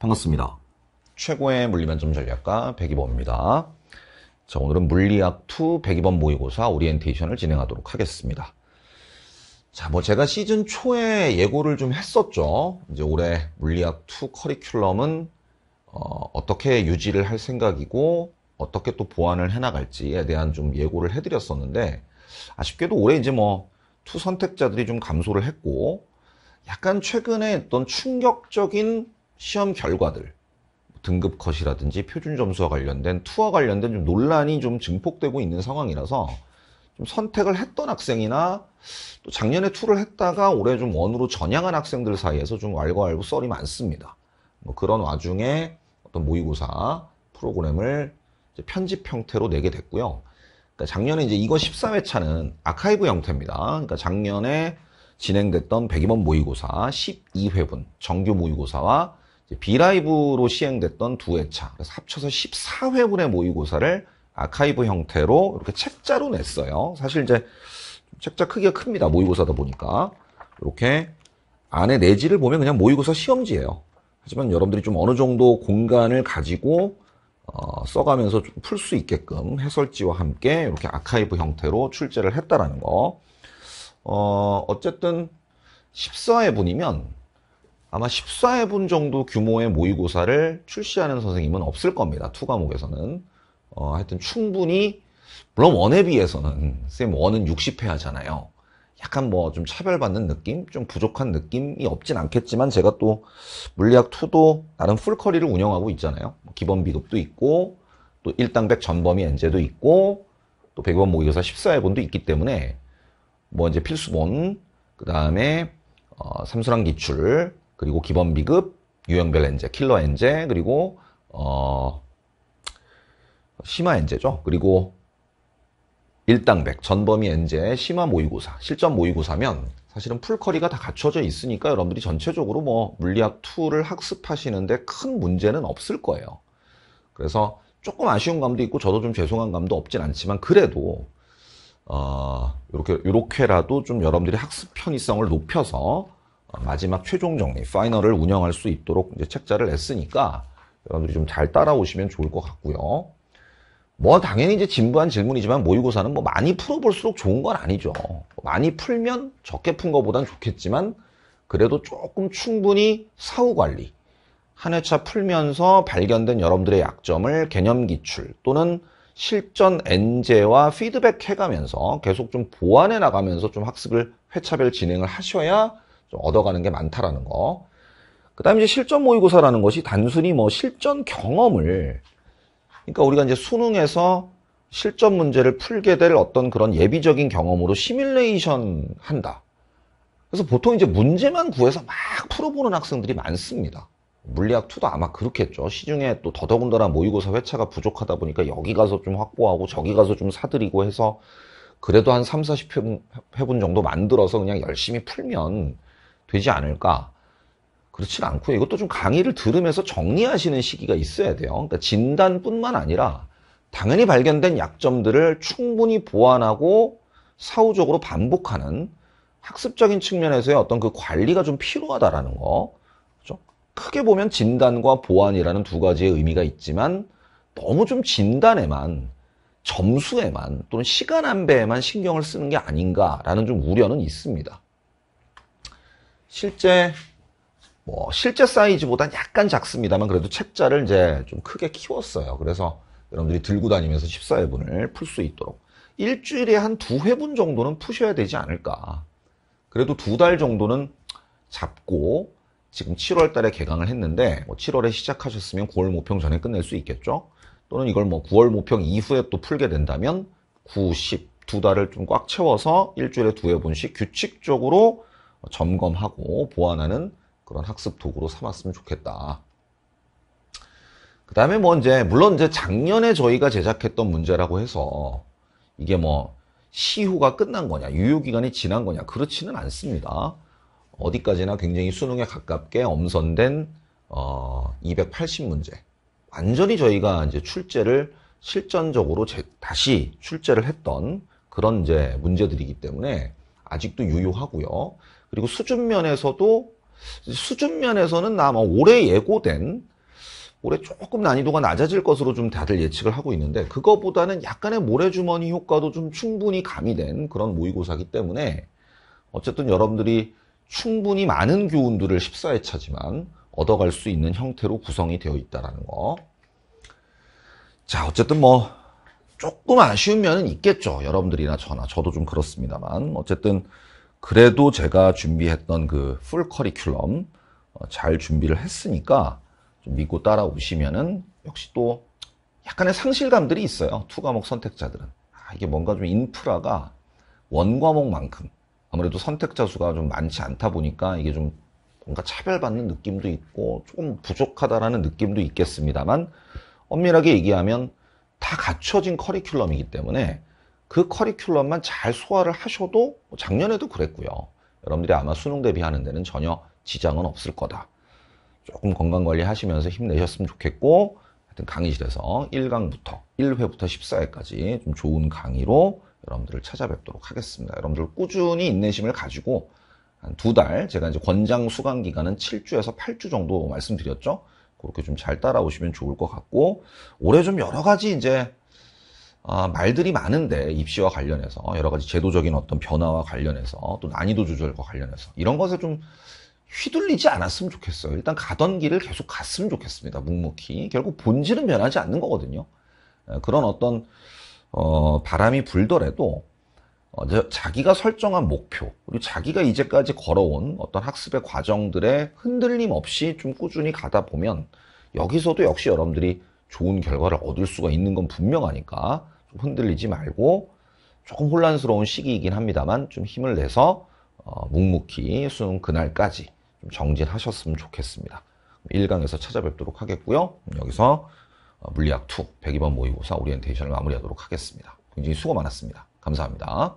반갑습니다. 최고의 물리만점 전략가 백이범입니다. 자, 오늘은 물리학 2 백이범 모의고사 오리엔테이션을 진행하도록 하겠습니다. 자, 뭐 제가 시즌 초에 예고를 좀 했었죠. 이제 올해 물리학 2 커리큘럼은 어, 떻게 유지를 할 생각이고 어떻게 또 보완을 해나갈지에 대한 좀 예고를 해드렸었는데 아쉽게도 올해 이제 뭐 투 선택자들이 좀 감소를 했고 약간 최근에 어떤 충격적인 시험 결과들 등급 컷이라든지 표준 점수와 관련된 투와 관련된 좀 논란이 좀 증폭되고 있는 상황이라서 좀 선택을 했던 학생이나 또 작년에 투를 했다가 올해 좀 원으로 전향한 학생들 사이에서 좀 왈가왈부 썰이 많습니다. 뭐 그런 와중에 어떤 모의고사 프로그램을 편집 형태로 내게 됐고요. 그러니까 작년에 이제 이거 1 3회차는 아카이브 형태입니다. 그러니까 작년에 진행됐던 102번 모의고사 12회분 정규 모의고사와 비라이브로 시행됐던 두 회차 그래서 합쳐서 14회분의 모의고사를 아카이브 형태로 이렇게 책자로 냈어요. 사실 이제 책자 크기가 큽니다. 모의고사다 보니까 이렇게 안에 내지를 보면 그냥 모의고사 시험지예요. 하지만 여러분들이 좀 어느 정도 공간을 가지고 어, 써가면서 풀 수 있게끔 해설지와 함께 이렇게 아카이브 형태로 출제를 했다라는 거. 어, 어쨌든 14회분이면 아마 14회분 정도 규모의 모의고사를 출시하는 선생님은 없을 겁니다. 투 과목에서는. 어, 하여튼 충분히, 물론 원에 비해서는, 쌤 원은 60회 하잖아요. 약간 뭐 좀 차별받는 느낌? 좀 부족한 느낌이 없진 않겠지만 제가 또 물리학 2도 나름 풀커리를 운영하고 있잖아요. 뭐 기본 비급도 있고, 또 1당 백 전범위 엔제도 있고, 또 100원 모의고사 14회분도 있기 때문에, 뭐 이제 필수본, 그 다음에, 어, 삼수랑 기출, 그리고 기본 비급, 유형별 엔제, 킬러 엔제, 그리고 어 심화 엔제죠. 그리고 1당백 전범위 엔제, 심화 모의고사, 실전 모의고사면 사실은 풀커리가 다 갖춰져 있으니까 여러분들이 전체적으로 뭐 물리학 2를 학습하시는데 큰 문제는 없을 거예요. 그래서 조금 아쉬운 감도 있고 저도 좀 죄송한 감도 없진 않지만 그래도 어, 이렇게 이렇게라도 좀 여러분들이 학습 편의성을 높여서 마지막 최종 정리, 파이널을 운영할 수 있도록 이제 책자를 냈으니까 여러분들이 좀 잘 따라오시면 좋을 것 같고요. 뭐 당연히 이제 진부한 질문이지만 모의고사는 뭐 많이 풀어볼수록 좋은 건 아니죠. 많이 풀면 적게 푼 것보단 좋겠지만 그래도 조금 충분히 사후 관리, 한 회차 풀면서 발견된 여러분들의 약점을 개념 기출 또는 실전 엔제와 피드백 해가면서 계속 좀 보완해 나가면서 좀 학습을 회차별 진행을 하셔야 좀 얻어가는 게 많다라는 거. 그 다음에 이제 실전 모의고사라는 것이 단순히 뭐 실전 경험을, 그러니까 우리가 이제 수능에서 실전 문제를 풀게 될 어떤 그런 예비적인 경험으로 시뮬레이션 한다. 그래서 보통 이제 문제만 구해서 막 풀어보는 학생들이 많습니다. 물리학 2도 아마 그렇겠죠. 시중에 또 더더군다나 모의고사 회차가 부족하다 보니까 여기 가서 좀 확보하고 저기 가서 좀 사들이고 해서 그래도 한 3, 40회분 정도 만들어서 그냥 열심히 풀면 되지 않을까? 그렇진 않고요. 이것도 좀 강의를 들으면서 정리하시는 시기가 있어야 돼요. 그러니까 진단뿐만 아니라 당연히 발견된 약점들을 충분히 보완하고 사후적으로 반복하는 학습적인 측면에서의 어떤 그 관리가 좀 필요하다라는 거. 그죠? 크게 보면 진단과 보완이라는 두 가지의 의미가 있지만 너무 좀 진단에만 점수에만 또는 시간 안배에만 신경을 쓰는 게 아닌가라는 좀 우려는 있습니다. 실제 뭐 실제 사이즈보단 약간 작습니다만 그래도 책자를 이제 좀 크게 키웠어요. 그래서 여러분들이 들고 다니면서 14회분을 풀 수 있도록 일주일에 한 두 회분 정도는 푸셔야 되지 않을까. 그래도 두 달 정도는 잡고 지금 7월 달에 개강을 했는데 뭐 7월에 시작하셨으면 9월 모평 전에 끝낼 수 있겠죠. 또는 이걸 뭐 9월 모평 이후에 또 풀게 된다면 9, 10, 두 달을 좀 꽉 채워서 일주일에 두 회분씩 규칙적으로 점검하고 보완하는 그런 학습 도구로 삼았으면 좋겠다. 그 다음에 뭐 이제, 물론 이제 작년에 저희가 제작했던 문제라고 해서 이게 뭐 시효가 끝난 거냐, 유효기간이 지난 거냐, 그렇지는 않습니다. 어디까지나 굉장히 수능에 가깝게 엄선된 어, 280문제. 완전히 저희가 이제 출제를 실전적으로 제, 다시 출제를 했던 그런 이제 문제들이기 때문에 아직도 유효하고요. 그리고 수준 면에서도 수준 면에서는 아마 올해 예고된 올해 조금 난이도가 낮아질 것으로 좀 다들 예측을 하고 있는데 그거보다는 약간의 모래주머니 효과도 좀 충분히 가미된 그런 모의고사기 때문에 어쨌든 여러분들이 충분히 많은 교훈들을 14회차지만 얻어갈 수 있는 형태로 구성이 되어 있다는 거. 자, 어쨌든 뭐 조금 아쉬운 면은 있겠죠. 여러분들이나 저나 저도 좀 그렇습니다만 어쨌든 그래도 제가 준비했던 그 풀 커리큘럼 어, 잘 준비를 했으니까 좀 믿고 따라오시면은 역시 또 약간의 상실감들이 있어요. 투 과목 선택자들은 아, 이게 뭔가 좀 인프라가 원 과목만큼 아무래도 선택자 수가 좀 많지 않다 보니까 이게 좀 뭔가 차별받는 느낌도 있고 조금 부족하다라는 느낌도 있겠습니다만 엄밀하게 얘기하면 다 갖춰진 커리큘럼이기 때문에 그 커리큘럼만 잘 소화를 하셔도 작년에도 그랬고요. 여러분들이 아마 수능 대비하는 데는 전혀 지장은 없을 거다. 조금 건강관리 하시면서 힘내셨으면 좋겠고 하여튼 강의실에서 1강부터 1회부터 14회까지 좀 좋은 강의로 여러분들을 찾아뵙도록 하겠습니다. 여러분들 꾸준히 인내심을 가지고 한 두 달, 제가 이제 권장 수강 기간은 7주에서 8주 정도 말씀드렸죠. 그렇게 좀 잘 따라오시면 좋을 것 같고 올해 좀 여러 가지 이제 아, 말들이 많은데 입시와 관련해서 여러 가지 제도적인 어떤 변화와 관련해서 또 난이도 조절과 관련해서 이런 것에 좀 휘둘리지 않았으면 좋겠어요. 일단 가던 길을 계속 갔으면 좋겠습니다. 묵묵히 결국 본질은 변하지 않는 거거든요. 예, 그런 어떤 어, 바람이 불더라도 어, 자기가 설정한 목표 그리고 자기가 이제까지 걸어온 어떤 학습의 과정들의 흔들림 없이 좀 꾸준히 가다 보면 여기서도 역시 여러분들이 좋은 결과를 얻을 수가 있는 건 분명하니까 좀 흔들리지 말고 조금 혼란스러운 시기이긴 합니다만 좀 힘을 내서 어, 묵묵히 수능 그날까지 좀 정진하셨으면 좋겠습니다. 1강에서 찾아뵙도록 하겠고요. 여기서 어, 물리학 2 102번 모의고사 오리엔테이션을 마무리하도록 하겠습니다. 굉장히 수고 많았습니다. 감사합니다.